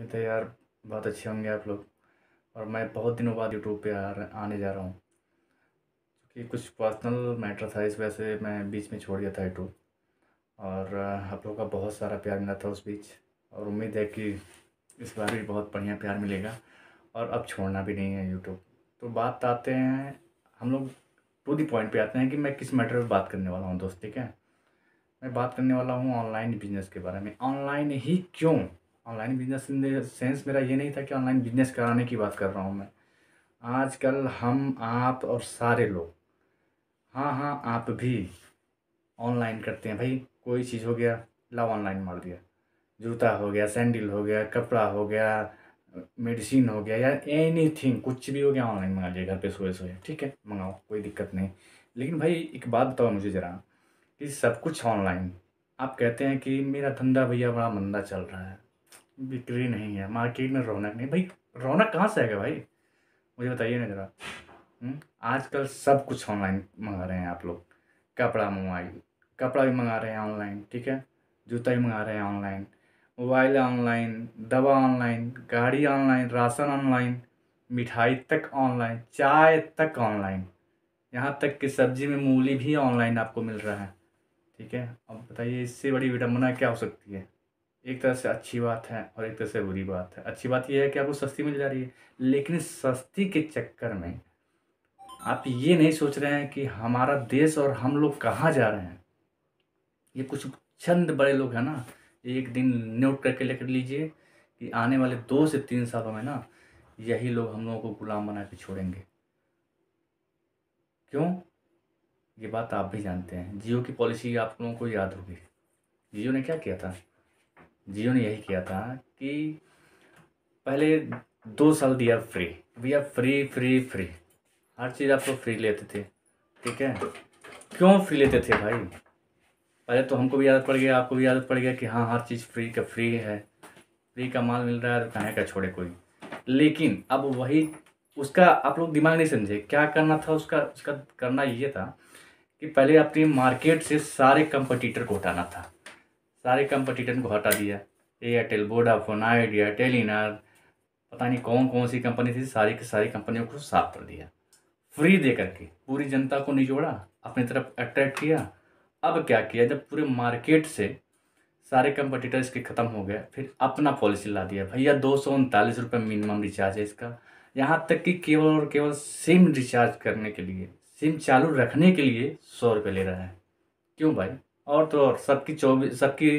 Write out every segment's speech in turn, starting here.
उम्मीद है तो यार बहुत अच्छे होंगे आप लोग और मैं बहुत दिनों बाद यूट्यूब पे आ आने जा रहा हूँ क्योंकि कुछ पर्सनल मैटर था इस वजह से मैं बीच में छोड़ गया था यूट्यूब और आप लोगों का बहुत सारा प्यार मिला था उस बीच और उम्मीद है कि इस बार भी बहुत बढ़िया प्यार मिलेगा और अब छोड़ना भी नहीं है यूट्यूब तो बात आते हैं हम लोग टू दी पॉइंट पे आते हैं कि मैं किस मैटर पे बात करने वाला हूँ दोस्त ठीक है मैं बात करने वाला हूँ ऑनलाइन बिजनेस के बारे में ऑनलाइन ही क्यों ऑनलाइन बिजनेस इन सेंस मेरा ये नहीं था कि ऑनलाइन बिजनेस कराने की बात कर रहा हूँ मैं आजकल हम आप और सारे लोग हाँ हाँ आप भी ऑनलाइन करते हैं भाई कोई चीज़ हो गया लाओ ऑनलाइन मार दिया जूता हो गया सैंडल हो गया कपड़ा हो गया मेडिसिन हो गया या एनी थिंग कुछ भी हो गया ऑनलाइन मंगा लिया घर पे सोए सोए ठीक है मंगाओ कोई दिक्कत नहीं लेकिन भाई एक बात बताओ मुझे ज़रा कि सब कुछ ऑनलाइन आप कहते हैं कि मेरा धंधा भैया बड़ा मंदा चल रहा है बिक्री नहीं है मार्केट में रौनक नहीं भाई रौनक कहाँ से आएगा भाई मुझे बताइए ना ज़रा हम्म, आजकल सब कुछ ऑनलाइन मंगा रहे हैं आप लोग कपड़ा मंगवाई कपड़ा भी मंगा रहे हैं ऑनलाइन ठीक है जूता भी मंगा रहे हैं ऑनलाइन मोबाइल ऑनलाइन दवा ऑनलाइन गाड़ी ऑनलाइन राशन ऑनलाइन मिठाई तक ऑनलाइन चाय तक ऑनलाइन यहाँ तक कि सब्जी में मूली भी ऑनलाइन आपको मिल रहा है ठीक है अब बताइए इससे बड़ी विडम्बना क्या हो सकती है एक तरह से अच्छी बात है और एक तरह से बुरी बात है अच्छी बात यह है कि आपको सस्ती मिल जा रही है लेकिन सस्ती के चक्कर में आप ये नहीं सोच रहे हैं कि हमारा देश और हम लोग कहाँ जा रहे हैं ये कुछ चंद बड़े लोग हैं ना एक दिन नोट करके लेकर लीजिए कि आने वाले दो से तीन सालों में ना यही लोग हम लोगों को गुलाम बना के छोड़ेंगे क्यों ये बात आप भी जानते हैं जियो की पॉलिसी आप लोगों को याद होगी जियो ने क्या किया था जियो ने यही किया था कि पहले दो साल दिया फ्री भैया फ्री फ्री फ्री हर चीज़ आपको फ्री लेते थे ठीक है क्यों फ्री लेते थे भाई पहले तो हमको भी आदत पड़ गया आपको भी आदत पड़ गया कि हाँ हर चीज़ फ्री का फ्री है फ्री का माल मिल रहा है तो कहाँ का छोड़े कोई लेकिन अब वही उसका आप लोग दिमाग नहीं समझे क्या करना था उसका उसका करना ये था कि पहले अपनी मार्केट से सारे कंपटीटर को हटाना था सारे कंपटीटर को हटा दिया एयरटेल वोडाफोन आइडिया टेलीनार पता नहीं कौन कौन सी कंपनी थी सारी की सारी कंपनियों को साफ कर दिया फ्री दे करके पूरी जनता को निचोड़ा अपनी तरफ अट्रैक्ट किया अब क्या किया जब पूरे मार्केट से सारे कंपटीटर इसके ख़त्म हो गए फिर अपना पॉलिसी ला दिया भैया दो सौ उनतालीस रुपये मिनिमम रिचार्ज है इसका यहाँ तक कि केवल और केवल सिम रिचार्ज करने के लिए सिम चालू रखने के लिए सौ रुपये ले रहा है क्यों भाई और तो और सबकी चौबीस सबकी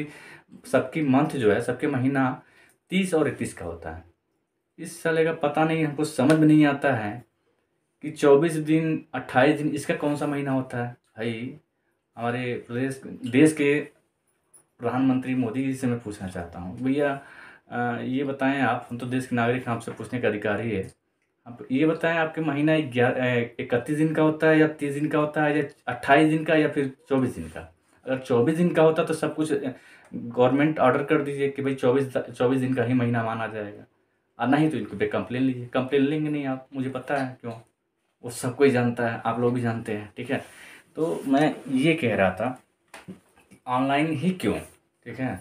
सबकी मंथ जो है सबके महीना तीस और इक्कीस का होता है इस साल का पता नहीं हमको समझ में नहीं आता है कि चौबीस दिन अट्ठाईस दिन इसका कौन सा महीना होता है भाई हमारे प्रदेश देश के प्रधानमंत्री मोदी जी से मैं पूछना चाहता हूँ भैया ये बताएं आप हम तो देश के नागरिक हैं आपसे पूछने का अधिकार ही है आप ये बताएं आपके महीना ग्यारह इकतीस दिन का होता है या तीस दिन का होता है या अट्ठाईस दिन का या फिर चौबीस दिन का अगर चौबीस दिन का होता तो सब कुछ गवर्नमेंट ऑर्डर कर दीजिए कि भाई चौबीस चौबीस दिन का ही महीना माना जाएगा और नहीं तो इनके पे कंप्लेन लीजिए कंप्लेन लेंगे नहीं आप मुझे पता है क्यों वो सब कोई जानता है आप लोग भी जानते हैं ठीक है तो मैं ये कह रहा था ऑनलाइन ही क्यों ठीक है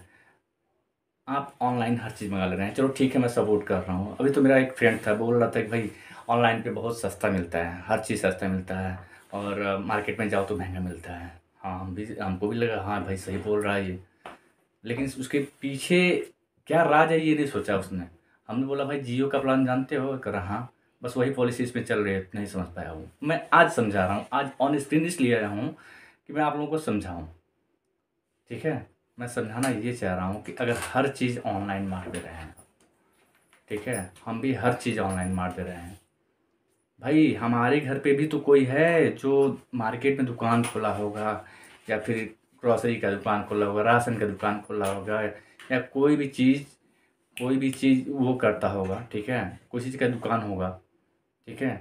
आप ऑनलाइन हर चीज़ मंगा ले रहे हैं चलो ठीक है मैं सपोर्ट कर रहा हूँ अभी तो मेरा एक फ्रेंड था बोल रहा था कि भाई ऑनलाइन पे बहुत सस्ता मिलता है हर चीज़ सस्ता मिलता है और मार्केट में जाओ तो महंगा मिलता है हाँ हम भी हमको भी लगा हाँ भाई सही बोल रहा है ये लेकिन उसके पीछे क्या राज है ये नहीं सोचा उसने हमने बोला भाई जियो का प्लान जानते हो कर रहा हाँ बस वही पॉलिसी इसमें चल रही है नहीं समझ पाया हूँ मैं आज समझा रहा हूँ आज ऑन स्क्रीन इसलिए आया हूँ कि मैं आप लोगों को समझाऊँ ठीक है मैं समझाना ये चाह रहा हूँ कि अगर हर चीज़ ऑनलाइन मार दे रहे हैं ठीक है हम भी हर चीज़ ऑनलाइन मार दे रहे हैं भाई हमारे घर पे भी तो कोई है जो मार्केट में दुकान खोला होगा या फिर ग्रॉसरी का दुकान खोला होगा राशन का दुकान खोला होगा या कोई भी चीज़ कोई भी चीज़ वो करता होगा ठीक है कोई चीज़ का दुकान होगा ठीक है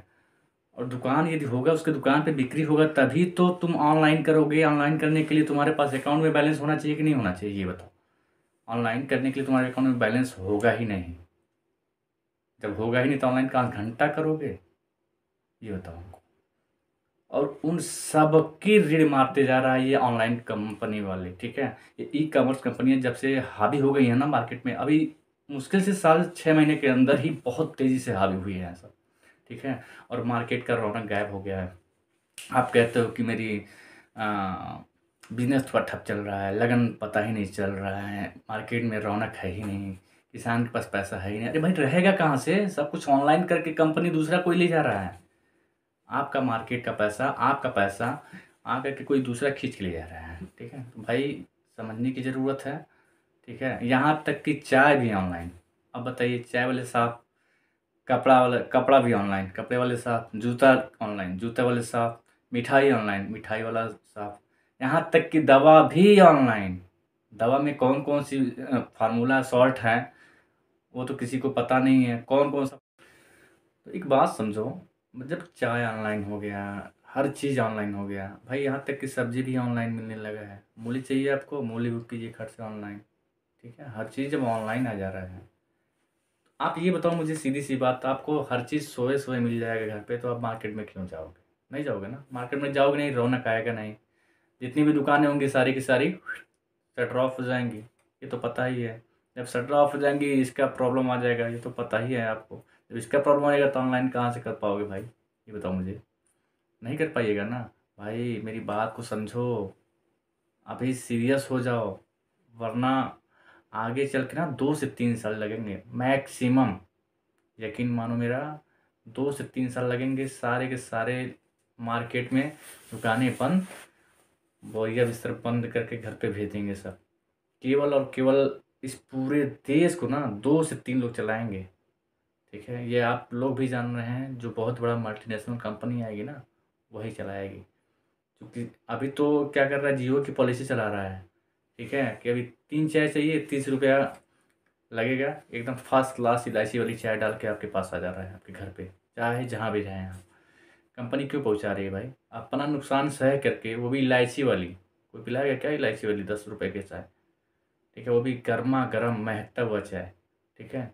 और दुकान यदि होगा उसके दुकान पे बिक्री होगा तभी तो तुम ऑनलाइन करोगे ऑनलाइन करने के लिए तुम्हारे पास अकाउंट में बैलेंस होना चाहिए कि नहीं होना चाहिए ये बताओ ऑनलाइन करने के लिए तुम्हारे अकाउंट में बैलेंस होगा ही नहीं जब होगा ही नहीं तो ऑनलाइन कहाँ घंटा करोगे ये बताओ उनको और उन सब की ऋण मारते जा रहा है ये ऑनलाइन कंपनी वाले ठीक है ये ई कॉमर्स कंपनियाँ जब से हावी हो गई है ना मार्केट में अभी मुश्किल से साल छः महीने के अंदर ही बहुत तेज़ी से हावी हुई है सब ठीक है और मार्केट का रौनक गायब हो गया है आप कहते हो कि मेरी बिजनेस थोड़ा ठप चल रहा है लगन पता ही नहीं चल रहा है मार्केट में रौनक है ही नहीं किसान के पास पैसा है ही नहीं अरे भाई रहेगा कहाँ से सब कुछ ऑनलाइन करके कंपनी दूसरा कोई ले जा रहा है आपका मार्केट का पैसा आपका पैसा आ करके कोई दूसरा खींच के ले जा रहा है ठीक है तो भाई समझने की ज़रूरत है ठीक है यहाँ तक कि चाय भी ऑनलाइन अब बताइए चाय वाले साहब कपड़ा वाला कपड़ा भी ऑनलाइन कपड़े वाले साहब जूता ऑनलाइन जूते वाले साहब मिठाई ऑनलाइन मिठाई वाला साहब यहाँ तक कि दवा भी ऑनलाइन दवा में कौन कौन सी फार्मूला सॉल्ट है वो तो किसी को पता नहीं है कौन कौन सा तो एक बात समझो मतलब चाय ऑनलाइन हो गया हर चीज़ ऑनलाइन हो गया भाई यहाँ तक कि सब्ज़ी भी ऑनलाइन मिलने लगा है मूली चाहिए आपको मूली बुक कीजिए घर से ऑनलाइन ठीक है हर चीज़ जब ऑनलाइन आ जा रहा है आप ये बताओ मुझे सीधी सी बात आपको हर चीज़ सोए सोए मिल जाएगा घर पे तो आप मार्केट में क्यों जाओगे नहीं जाओगे ना मार्केट में जाओगे नहीं रौनक आएगा नहीं जितनी भी दुकानें होंगी सारी की सारी शटर ऑफ हो जाएंगी ये तो पता ही है जब शटर ऑफ हो जाएंगी इसका प्रॉब्लम आ जाएगा ये तो पता ही है आपको जब तो इसका प्रॉब्लम आएगा तो ऑनलाइन कहाँ से कर पाओगे भाई ये बताओ मुझे नहीं कर पाइएगा ना भाई मेरी बात को समझो अभी सीरियस हो जाओ वरना आगे चल के ना दो से तीन साल लगेंगे मैक्सिमम यकीन मानो मेरा दो से तीन साल लगेंगे सारे के सारे मार्केट में दुकानें बंद बोरिया बिस्तर बंद करके घर पे भेज देंगे सब केवल और केवल इस पूरे देश को ना दो से तीन लोग चलाएंगे ठीक है ये आप लोग भी जान रहे हैं जो बहुत बड़ा मल्टीनेशनल कंपनी आएगी ना वही चलाएगी क्योंकि अभी तो क्या कर रहा है जियो की पॉलिसी चला रहा है ठीक है कि अभी तीन चाय चाहिए तीस रुपया लगेगा एकदम फर्स्ट क्लास इलायची वाली चाय डाल के आपके पास आ जा रहा है आपके घर पे चाहे जहाँ भी जाएँ आप कंपनी क्यों पहुँचा रही है भाई अपना नुकसान सह करके वो भी इलायची वाली कोई पिलाएगा क्या इलायची वाली दस रुपये के चाय ठीक है वो भी गर्मा गर्म महकता हुआ चाय ठीक है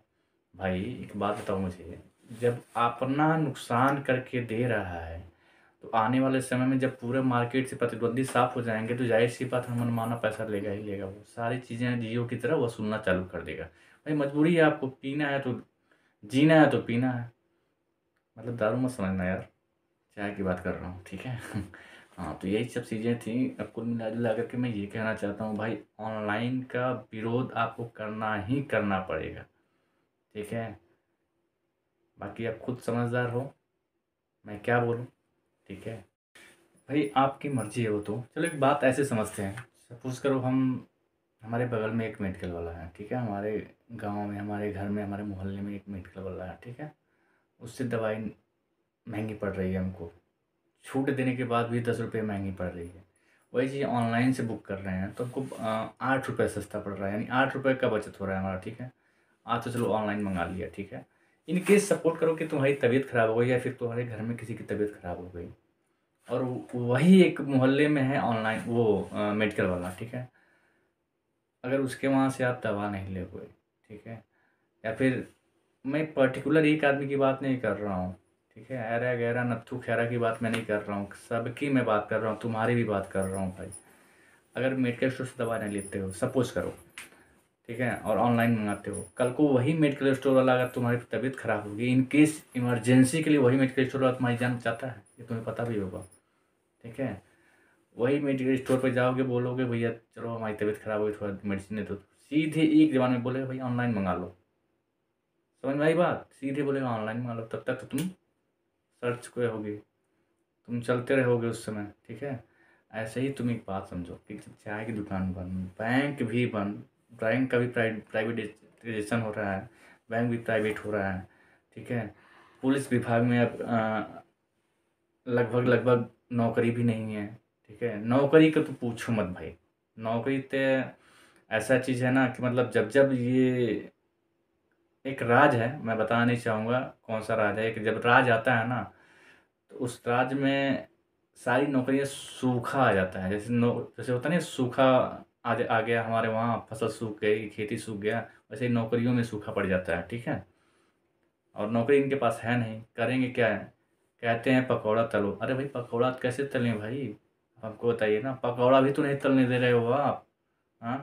भाई एक बात बताओ मुझे जब अपना नुकसान करके दे रहा है तो आने वाले समय में जब पूरे मार्केट से प्रतिद्वंदी साफ हो जाएंगे तो जाहिर सी बात हम मनमाना पैसा लेगा ही लेगा वो सारी चीज़ें जियो की तरह वसूलना चालू कर देगा भाई मजबूरी है आपको पीना है तो जीना है तो पीना है मतलब दारू मत समझना यार चाय की बात कर रहा हूँ ठीक है हाँ तो यही सब चीज़ें थी अब कुल मिला जुला करके मैं ये कहना चाहता हूँ भाई ऑनलाइन का विरोध आपको करना ही करना पड़ेगा ठीक है बाकी आप खुद समझदार हो मैं क्या बोलूँ ठीक है भाई आपकी मर्जी है वो तो चलो एक बात ऐसे समझते हैं सपोज़ करो हम हमारे बगल में एक मेडिकल वाला है ठीक है हमारे गांव में हमारे घर में हमारे मोहल्ले में एक मेडिकल वाला है ठीक है उससे दवाई महंगी पड़ रही है हमको छूट देने के बाद भी दस रुपये महंगी पड़ रही है वही चीज़ ऑनलाइन से बुक कर रहे हैं तो हमको आठ रुपये सस्ता पड़ रहा है यानी आठ रुपये का बचत हो रहा है हमारा ठीक है आज तो चलो ऑनलाइन मंगा लिया ठीक है इन केस सपोर्ट करो कि तुम्हारी तबीयत ख़राब हो गई या फिर तुम्हारे घर में किसी की तबीयत ख़राब हो गई और वही एक मोहल्ले में है ऑनलाइन वो मेडिकल वाला ठीक है अगर उसके वहाँ से आप दवा नहीं ले हुए ठीक है या फिर मैं पर्टिकुलर एक आदमी की बात नहीं कर रहा हूँ ठीक है ऐरा गहरा नत्थू खैरा की बात मैं नहीं कर रहा हूँ सबकी मैं बात कर रहा हूँ तुम्हारी भी बात कर रहा हूँ भाई अगर मेडिकल स्टोर से दवा नहीं लेते हो सपोज करो ठीक है और ऑनलाइन मंगाते हो कल को वही मेडिकल स्टोर वाला अगर तुम्हारी तबीयत खराब होगी इन केस इमरजेंसी के लिए वही मेडिकल स्टोर वाला तुम्हारी जान चाहता है ये तुम्हें पता भी होगा ठीक है वही मेडिकल स्टोर पर जाओगे बोलोगे भैया चलो हमारी तबीयत खराब हुई थोड़ा मेडिसिन दो सीधे एक जबान में बोले भैया ऑनलाइन मंगा लो समझ में आई बात सीधे बोलेगा ऑनलाइन मंगा लो तब तक तो तुम सर्च को होगे तुम चलते रहोगे उस समय ठीक है ऐसे ही तुम एक बात समझो कि चाय की दुकान बंद बैंक भी बंद बैंक का भी प्राइवेटाइजेशन हो रहा है बैंक भी प्राइवेट हो रहा है ठीक है पुलिस विभाग में अब लगभग लगभग नौकरी भी नहीं है ठीक है नौकरी का तो पूछो मत भाई नौकरी तो ऐसा चीज़ है ना कि मतलब जब जब ये एक राज है मैं बताना नहीं चाहूँगा कौन सा राज है कि जब राज आता है ना तो उस राज में सारी नौकरियाँ सूखा आ जाता है जैसे नौ जैसे होता नहीं सूखा आज आ गया हमारे वहाँ फसल सूख गई खेती सूख गया वैसे ही नौकरियों में सूखा पड़ जाता है ठीक है और नौकरी इनके पास है नहीं करेंगे क्या है कहते हैं पकौड़ा तलो अरे भाई पकौड़ा तो कैसे तलें भाई हमको बताइए ना पकौड़ा भी तो नहीं तलने दे रहे हो आप हाँ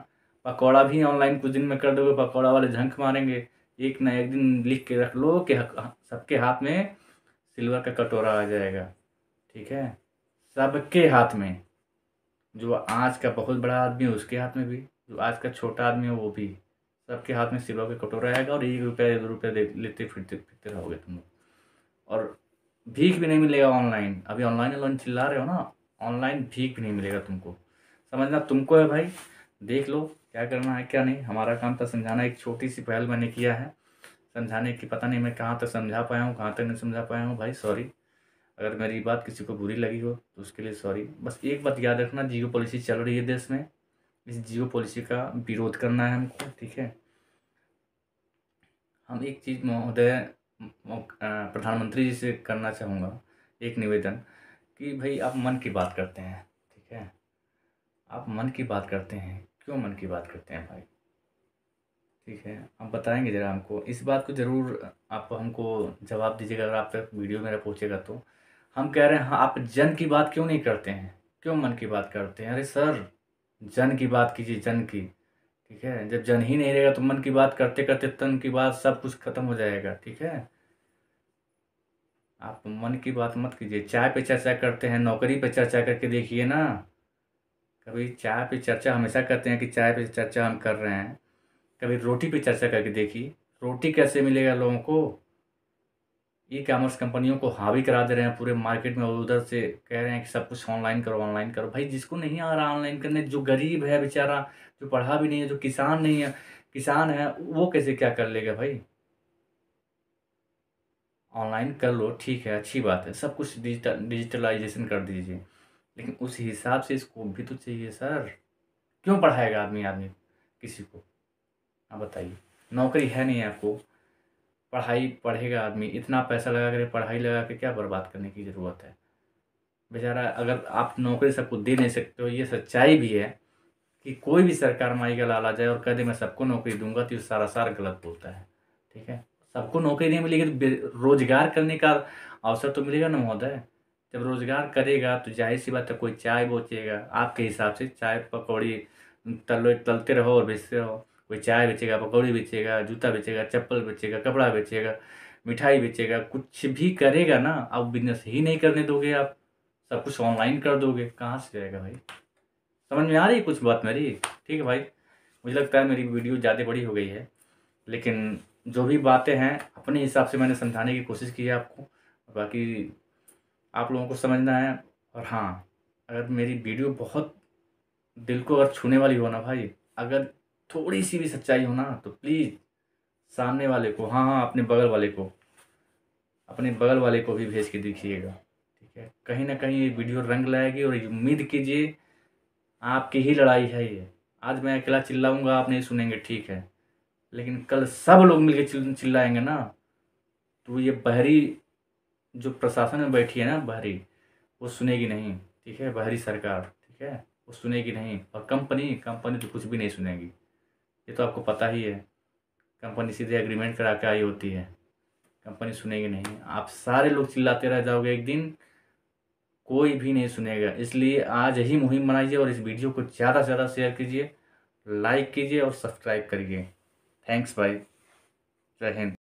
पकौड़ा भी ऑनलाइन कुछ दिन में कर दोगे पकौड़ा वाले झंक मारेंगे एक ना एक दिन लिख के रख लो कि सबके हाथ में सिल्वर का कटोरा आ जाएगा ठीक है सबके हाथ में जो आज का बहुत बड़ा आदमी है उसके हाथ में भी जो आज का छोटा आदमी है वो भी सबके हाथ में सिवा के कटोरा आएगा और एक रुपया दो रुपया लेते फिरते फिरते रहोगे तुम लोग और भीख भी नहीं मिलेगा ऑनलाइन अभी ऑनलाइन ऑनलाइन चिल्ला रहे हो ना ऑनलाइन भीख भी नहीं मिलेगा तुमको समझना तुमको है भाई देख लो क्या करना है क्या नहीं हमारा काम था समझाना एक छोटी सी पहल मैंने किया है समझाने की पता नहीं मैं कहाँ तक समझा पाया हूँ कहाँ तक नहीं समझा पाया हूँ भाई सॉरी अगर मेरी बात किसी को बुरी लगी हो तो उसके लिए सॉरी बस एक बात याद रखना जियो पॉलिसी चल रही है देश में इस जियो पॉलिसी का विरोध करना है हमको ठीक है हम एक चीज़ महोदय प्रधानमंत्री जी से करना चाहूँगा एक निवेदन कि भाई आप मन की बात करते हैं ठीक है आप मन की बात करते हैं क्यों मन की बात करते हैं भाई ठीक है आप बताएंगे ज़रा हमको इस बात को ज़रूर आप हमको जवाब दीजिएगा अगर आप तक वीडियो मेरा पहुँचेगा तो हम कह रहे हैं हाँ आप जन की बात क्यों नहीं करते हैं क्यों मन की बात करते हैं अरे सर जन की बात कीजिए जन की ठीक है जब जन ही नहीं रहेगा तो मन की बात करते करते तन की बात सब कुछ खत्म हो जाएगा ठीक है आप मन की बात मत कीजिए चाय पे चर्चा करते हैं नौकरी पे चर्चा करके देखिए ना कभी चाय पे चर्चा हमेशा करते हैं कि चाय पे चर्चा हम कर रहे हैं कभी रोटी पे चर्चा करके देखिए रोटी कैसे मिलेगा लोगों को ई कॉमर्स कंपनियों को हावी करा दे रहे हैं पूरे मार्केट में उधर से कह रहे हैं कि सब कुछ ऑनलाइन करो ऑनलाइन करो भाई जिसको नहीं आ रहा ऑनलाइन करने जो गरीब है बेचारा जो पढ़ा भी नहीं है जो किसान नहीं है किसान है वो कैसे क्या कर लेगा भाई ऑनलाइन कर लो ठीक है अच्छी बात है सब कुछ डिजिटल डिजिटलाइजेशन कर दीजिए लेकिन उस हिसाब से स्कोप भी तो चाहिए सर क्यों पढ़ाएगा आदमी आदमी किसी को हाँ बताइए नौकरी है नहीं आपको पढ़ाई पढ़ेगा आदमी इतना पैसा लगा कर पढ़ाई लगा के क्या बर्बाद करने की ज़रूरत है बेचारा अगर आप नौकरी सबको दे नहीं सकते हो ये सच्चाई भी है कि कोई भी सरकार माई का लाल आ जाए और कह दे मैं सबको नौकरी दूंगा तो ये सार गलत बोलता है ठीक है सबको नौकरी नहीं मिलेगी तो रोजगार करने का अवसर तो मिलेगा ना महोदय जब रोजगार करेगा तो जाहिर सी बात है कोई चाय बोचेगा आपके हिसाब से चाय पकौड़ी तलो तलते रहो और बेचते रहो कोई चाय बेचेगा पकौड़ी बेचेगा जूता बेचेगा चप्पल बेचेगा कपड़ा बेचेगा मिठाई बेचेगा कुछ भी करेगा ना आप बिजनेस ही नहीं करने दोगे आप सब कुछ ऑनलाइन कर दोगे कहाँ से जाएगा भाई समझ में आ रही है कुछ बात मेरी ठीक है भाई मुझे लगता है मेरी वीडियो ज़्यादा बड़ी हो गई है लेकिन जो भी बातें हैं अपने हिसाब से मैंने समझाने की कोशिश की है आपको बाकी आप लोगों को समझना है और हाँ अगर मेरी वीडियो बहुत दिल को अगर छूने वाली हो ना भाई अगर थोड़ी सी भी सच्चाई हो ना तो प्लीज़ सामने वाले को हाँ हाँ अपने बगल वाले को अपने बगल वाले को भी भेज के देखिएगा ठीक है कहीं ना कहीं ये वीडियो रंग लाएगी और उम्मीद कीजिए आपकी ही लड़ाई है ये आज मैं अकेला चिल्लाऊंगा आप नहीं सुनेंगे ठीक है लेकिन कल सब लोग मिलकर चिल्लाएंगे ना तो ये बहरी जो प्रशासन में बैठी है ना बहरी वो सुनेगी नहीं ठीक है बहरी सरकार ठीक है वो सुनेगी नहीं और कंपनी कंपनी तो कुछ भी नहीं सुनेगी ये तो आपको पता ही है कंपनी सीधे एग्रीमेंट करा के आई होती है कंपनी सुनेगी नहीं आप सारे लोग चिल्लाते रह जाओगे एक दिन कोई भी नहीं सुनेगा इसलिए आज यही मुहिम बनाइए और इस वीडियो को ज़्यादा से ज़्यादा शेयर कीजिए लाइक कीजिए और सब्सक्राइब करिए थैंक्स भाई जय हिंद